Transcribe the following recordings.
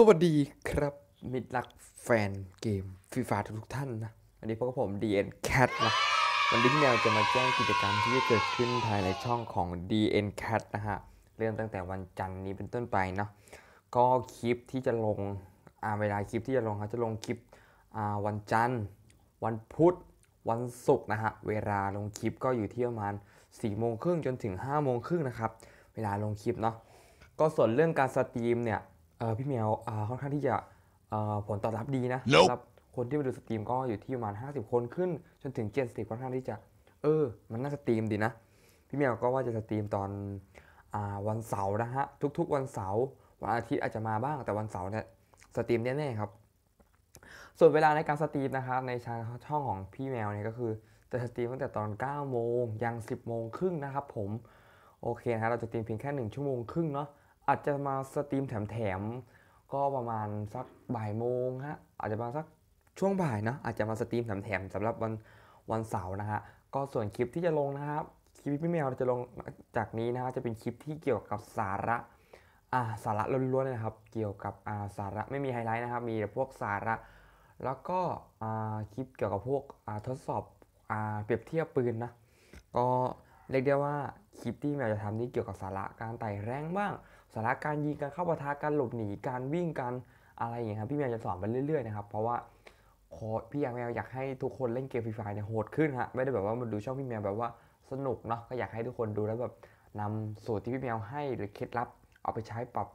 สวัสดีครับ มิตรักแฟนเกมฟีฟาทุกท่านนะวันนี้พวกผม DN Cat นะวันนี้พี่แมวจะมาแจ้งกิจกรรมที่จะเกิดขึ้นภายในช่องของ DN Cat นะฮะเริ่มตั้งแต่วันจันทร์นี้เป็นต้นไปเนาะก็คลิปที่จะลงอาเวลาคลิปที่จะลงครับจะลงคลิปวันจันทร์วันพุธวันศุกร์นะฮะเวลาลงคลิปก็อยู่ที่ประมาณ4ี่โมงครึ่งจนถึง5้าโมงครึ่งนะครับเวลาลงคลิปเนาะก็ส่วนเรื่องการสตรีมเนี่ยพี่แมวค่อนข้างที่จะผลตอบรับดีนะสำหรับคนที่มาดูสตรีมก็อยู่ที่ประมาณ 50 คนขึ้นจนถึงเจ็ดสิบค่อนข้างที่จะ เออ มันน่าสตรีมดีนะพี่แมวก็ว่าจะสตรีมตอนวันเสาร์นะฮะทุกๆวันเสาร์วันอาทิตย์อาจจะมาบ้างแต่วันเสาร์เนี่ยสตรีมแน่ๆครับส่วนเวลาในการสตรีมนะครับในช่องของพี่แมวเนี่ยก็คือจะสตรีมตั้งแต่ตอน9โมงยัง10โมงครึ่งนะครับ ผมโอเคนะเราจะสตรีมเพียงแค่1ชั่วโมงครึ่งเนาะอาจจะมาสตรีมแถมๆก็ประมาณสักบ่ายโมงฮะอาจจะมาสักช่วงบ่ายนะอาจจะมาสตรีมแถมๆสำหรับวันวันเสาร์นะฮะก็ส่วนคลิปที่จะลงนะครับ คลิปพี่แมวจะลงจากนี้นะฮะจะเป็นคลิปที่เกี่ยวกับสาระอ่าสาระล้วนๆเลยนะครับ เกี่ยวกับอ่าสาระไม่มีไฮไลท์นะครับมีแต่พวกสาระ แล้วก็อ่าคลิปเกี่ยวกับพวกอ่าทดสอบอ่าเปรียบเทียบปืนนะก็เรียกได้ว่าคลิปที่แมวจะทำนี่ เกี่ยวกับสาระการไต่แรงบ้าง สาระการยิงการเข้าปะทะการหลบหนีการวิ่งการอะไรอย่างนี้ครับพี่แมวจะสอนไปเรื่อยๆนะครับ เพราะว่าโค้ดพี่แมวอยากให้ทุกคนเล่นเกมฟรีไฟเนี่ยโหดขึ้นฮะไม่ได้แบบว่ามาดูช่องพี่แมวแบบว่าสนุกเนาะก็อยากให้ทุกคนดูแล้วแบบนำสูตรที่พี่แมวให้หรือเคล็ดลับเอาไปใช้ปรับ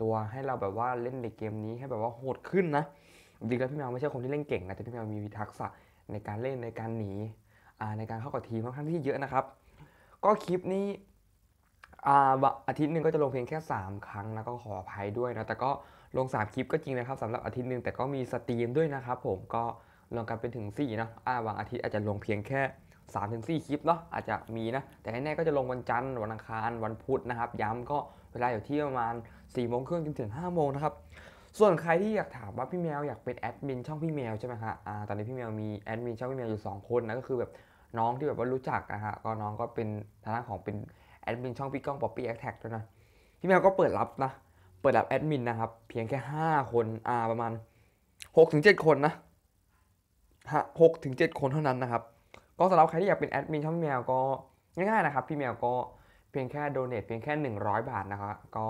ตัวให้เราแบบว่าเล่นในเกมนี้ให้แบบว่าโหดขึ้นนะจริงๆแล้วพี่แมวไม่ใช่คนที่เล่นเก่งนะแต่พี่แมวมีทักษะในการเล่นในการหนีในการเข้ากับทีมค่อนข้างที่เยอะนะครับก็คลิปนี้อาทิตย์หนึ่งก็จะลงเพียงแค่ 3 ครั้งนะก็ขออภัยด้วยนะแต่ก็ลง 3 คลิปก็จริงนะครับสำหรับอาทิตย์หนึ่งแต่ก็มีสตรีมด้วยนะครับผมก็ลงกันเป็นถึง4นะอ่าวางอาทิตย์อาจจะลงเพียงแค่3มถึงคลิปเนาะอาจจะมีนะแต่แน่ๆก็จะลงวันจันทร์วันอังคารวันพุธนะครับย้ำก็เวลาอยู่ที่ประมาณ4ี่โมงครึ่งจนถึง5้าโมงนะครับส่วนใครที่อยากถามว่าพี่แมวอยากเป็นแอดมินช่องพี่แมวใช่ไหมฮะอ่าตอนนี้พี่แมวมีแอดมินช่องพี่แมวอยู่ 2 คนนะก็คือแบบน้องที่แบบว่ารู้จักนะฮะก็น้องก็เป็นทางด้านของเป็นแอดมินช่องพี่ก้องป๊อปปี้แอคแท็กด้วยนะพี่แมวก็เปิดรับนะเปิดรับแอดมินนะครับเพียงแค่ 5 คนอ่าประมาณ6-7 คนนะฮะหกถึงเจ็ดคนเท่านั้นนะครับก็สำหรับใครที่อยากเป็นแอดมินช่องพี่แมวก็ง่ายๆนะครับพี่แมวก็เพียงแค่โดเนทเพียงแค่ 100 บาทนะครับก็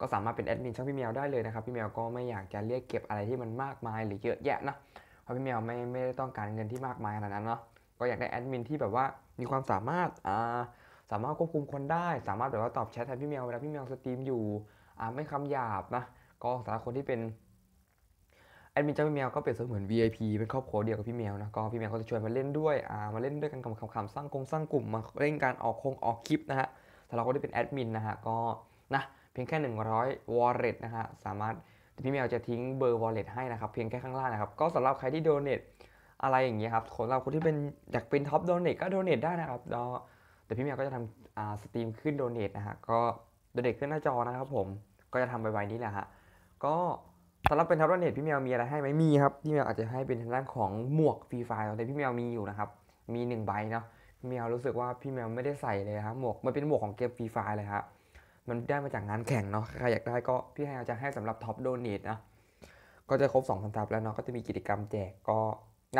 ก็สามารถเป็นแอดมินช่องพี่แมวได้เลยนะครับพี่แมวก็ไม่อยากจะเรียกเก็บอะไรที่มันมากมายหรือเยอะแยะนะเพราะพี่แมวไม่ไม่ได้ต้องการเงินที่มากมายขนาดนั้นเนาะก็อยากได้แอดมินที่แบบว่ามีความสามารถอ่าสามารถควบคุมคนได้ สามารถแบบว่าตอบแชทแทนพี่เมียวเวลาพี่เมียวสตรีมอยู่อ่าไม่คำหยาบนะก็สำหรับคนที่เป็นแอดมินเจ้าพี่เมียวก็เป็นเสมือน VIP เป็นครอบครัวเดียวกับพี่เมียวนะก็พี่เมียวก็จะชวนมาเล่นด้วยอ่ามาเล่นด้วยกันคำคำสร้างกงสร้างกลุ่มมาเล่นการออกคงออกคลิปนะฮะสำหรับคนที่เป็นแอดมินนะฮะก็นะเพียงแค่100 wallet นะฮะสามารถพี่เมียวจะทิ้งเบอร์ wallet ให้นะครับเพียงแค่ข้างล่างนะครับก็สำหรับใครที่ donate อะไรอย่างเงี้ยครับคนเราคนที่เป็นอยากเป็นท็อปโดเนทก็โดเนทได้นะครับแต่เดี๋ยวพี่เมียก็จะทำสตรีมขึ้นโดเนทนะฮะก็โดเนทขึ้นหน้าจอนะครับผมก็จะทำไวนี้แหละฮะก็สำหรับเป็นท็อปโดเนทพี่เมียมีอะไรให้ไหมมีครับพี่เมียอาจจะให้เป็นทางด้านของหมวกฟรีไฟล์ตอนนี้พี่เมียมีอยู่นะครับมี1ใบเนาะพี่เมียรู้สึกว่าพี่เมียไม่ได้ใส่เลยครับหมวกมันเป็นหมวกของเกมฟรีไฟล์เลยครับมันได้มาจากงานแข่งเนาะใครอยากได้ก็พี่เมียจะให้สำหรับท็อปโดเนทนะก็จะครบ2งคำทับแล้วเนาะก็จะมีกิจกรรมแจกก็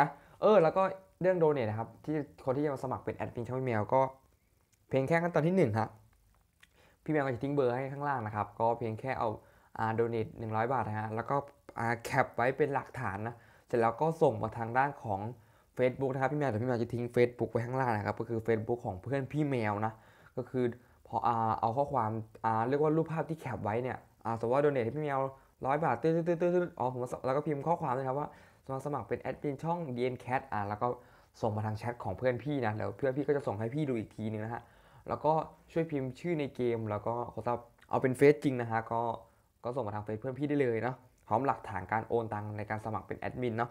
นะเออแล้วก็เรื่องโดเนทนะครับที่คนที่จะมาสมัครเป็นแอดมินช่องพี่แมวก็ เพียงแค่ขั้นตอนที่ 1 ครับ พี่แมวก็จะทิ้งเบอร์ให้ข้างล่างนะครับก็เพียงแค่เอาอาโดเนทหนึ่งร้อยบาทนะฮะแล้วก็อาแคปไว้เป็นหลักฐานนะเสร็จแล้วก็ส่งมาทางด้านของ Facebook นะครับพี่แมวแต่พี่แมวจะทิ้ง Facebook ไว้ข้างล่างนะครับก็คือ Facebook ของเพื่อนพี่แมวนะก็คือพออาเอาข้อความอาเรียกว่ารูปภาพที่แคปไว้เนี่ยอาสมมติว่าโดเนทให้พี่แมวร้อยบาทตื้อตื้อตื้อตื้ออ๋อผมแล้วก็พิมพ์ข้อความเลยครับว่าัครสมัครเป็นแอดมินช่อง DNCat อ่ะแล้วก็ส่งมาทางแชทของเพื่อนพี่นะ แล้วเพื่อนพี่ก็จะส่งให้พี่ดูอีกทีนึงนะฮะ แล้วก็ช่วยพิมพ์ชื่อในเกม แล้วก็ขอทราบเอาเป็นเฟซจริงนะฮะ ก็ก็ส่งมาทางเฟซเพื่อนพี่ได้เลยเนาะพร้อมหลักฐานการโอนตังในการสมัครเป็นแอดมินเนาะ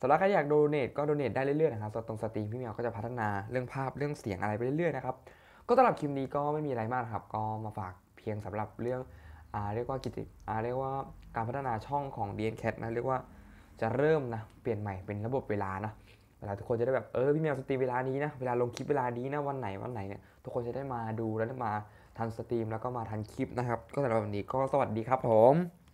สำหรับใครอยากโดเนทก็โดเนทได้เรื่อยๆนะครับตรงสตรีมพี่เมียวก็จะพัฒนาเรื่องภาพเรื่องเสียงอะไรไปเรื่อยๆนะครับ ก็สำหรับคลิปนี้ก็ไม่มีอะไรมากครับ ก็มาฝากเพียงสำหรับเรื่องเรียกว่ากิจเรียกว่าการพัฒนาช่องของ d n c a t นะ เรียกว่าจะเริ่มนะเปลี่ยนใหม่เป็นระบบเวลานะเวลาทุกคนจะได้แบบเออพี่แมวสตรีมเวลานี้นะเวลาลงคลิปเวลานี้นะวันไหนวันไหนเนี่ยทุกคนจะได้มาดูแล้วมาทันสตรีมแล้วก็มาทันคลิปนะครับก็สำหรับวันนี้ก็สวัสดีครับ ผม